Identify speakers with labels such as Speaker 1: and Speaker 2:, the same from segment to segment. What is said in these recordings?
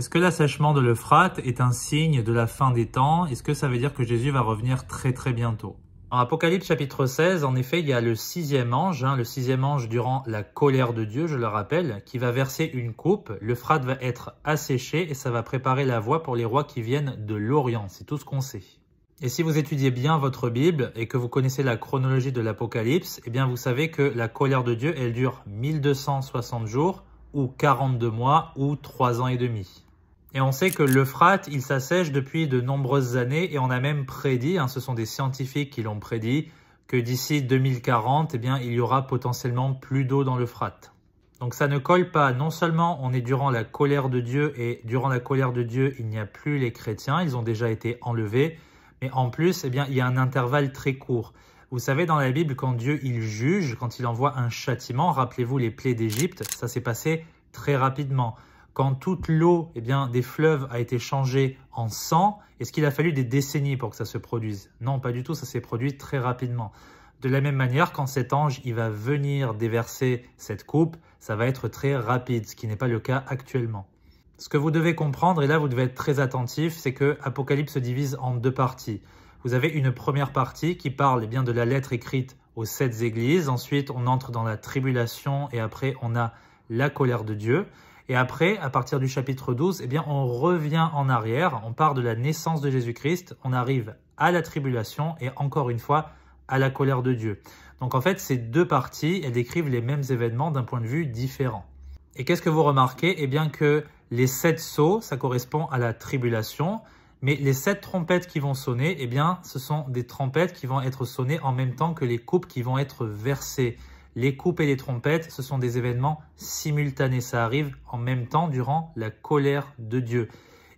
Speaker 1: Est-ce que l'assèchement de l'Euphrate est un signe de la fin des temps Est-ce que ça veut dire que Jésus va revenir très très bientôt en Apocalypse chapitre 16, en effet, il y a le sixième ange, hein, le sixième ange durant la colère de Dieu, je le rappelle, qui va verser une coupe, l'Euphrate va être asséché et ça va préparer la voie pour les rois qui viennent de l'Orient, c'est tout ce qu'on sait. Et si vous étudiez bien votre Bible et que vous connaissez la chronologie de l'Apocalypse, eh bien vous savez que la colère de Dieu, elle dure 1260 jours ou 42 mois ou 3 ans et demi. Et on sait que l'Euphrate, il s'assèche depuis de nombreuses années et on a même prédit, hein, ce sont des scientifiques qui l'ont prédit, que d'ici 2040, eh bien, il y aura potentiellement plus d'eau dans l'Euphrate. Donc ça ne colle pas. Non seulement on est durant la colère de Dieu et durant la colère de Dieu, il n'y a plus les chrétiens, ils ont déjà été enlevés, mais en plus, eh bien, il y a un intervalle très court. Vous savez, dans la Bible, quand Dieu il juge, quand il envoie un châtiment, rappelez-vous les plaies d'Égypte, ça s'est passé très rapidement quand toute l'eau eh bien, des fleuves a été changée en sang, est-ce qu'il a fallu des décennies pour que ça se produise Non, pas du tout, ça s'est produit très rapidement. De la même manière, quand cet ange il va venir déverser cette coupe, ça va être très rapide, ce qui n'est pas le cas actuellement. Ce que vous devez comprendre, et là vous devez être très attentif, c'est que Apocalypse se divise en deux parties. Vous avez une première partie qui parle eh bien, de la lettre écrite aux sept églises, ensuite on entre dans la tribulation et après on a la colère de Dieu. Et après, à partir du chapitre 12, eh bien, on revient en arrière, on part de la naissance de Jésus-Christ, on arrive à la tribulation et encore une fois à la colère de Dieu. Donc en fait, ces deux parties, elles décrivent les mêmes événements d'un point de vue différent. Et qu'est-ce que vous remarquez Eh bien que les sept sauts, ça correspond à la tribulation, mais les sept trompettes qui vont sonner, eh bien, ce sont des trompettes qui vont être sonnées en même temps que les coupes qui vont être versées. Les coupes et les trompettes, ce sont des événements simultanés. Ça arrive en même temps durant la colère de Dieu.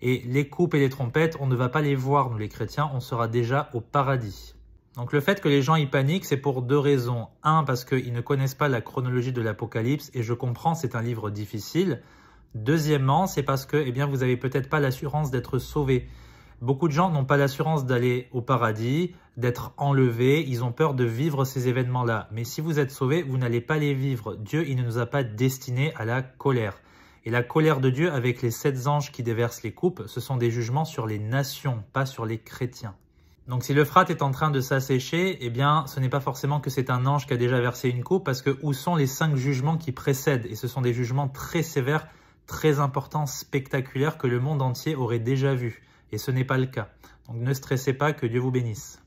Speaker 1: Et les coupes et les trompettes, on ne va pas les voir, nous les chrétiens, on sera déjà au paradis. Donc le fait que les gens y paniquent, c'est pour deux raisons. Un, parce qu'ils ne connaissent pas la chronologie de l'Apocalypse, et je comprends, c'est un livre difficile. Deuxièmement, c'est parce que eh bien, vous n'avez peut-être pas l'assurance d'être sauvé. Beaucoup de gens n'ont pas l'assurance d'aller au paradis, d'être enlevés, ils ont peur de vivre ces événements-là. Mais si vous êtes sauvés, vous n'allez pas les vivre. Dieu, il ne nous a pas destinés à la colère. Et la colère de Dieu avec les sept anges qui déversent les coupes, ce sont des jugements sur les nations, pas sur les chrétiens. Donc si l'Euphrate est en train de s'assécher, eh bien ce n'est pas forcément que c'est un ange qui a déjà versé une coupe, parce que où sont les cinq jugements qui précèdent Et ce sont des jugements très sévères, très importants, spectaculaires, que le monde entier aurait déjà vus. Et ce n'est pas le cas. Donc ne stressez pas, que Dieu vous bénisse.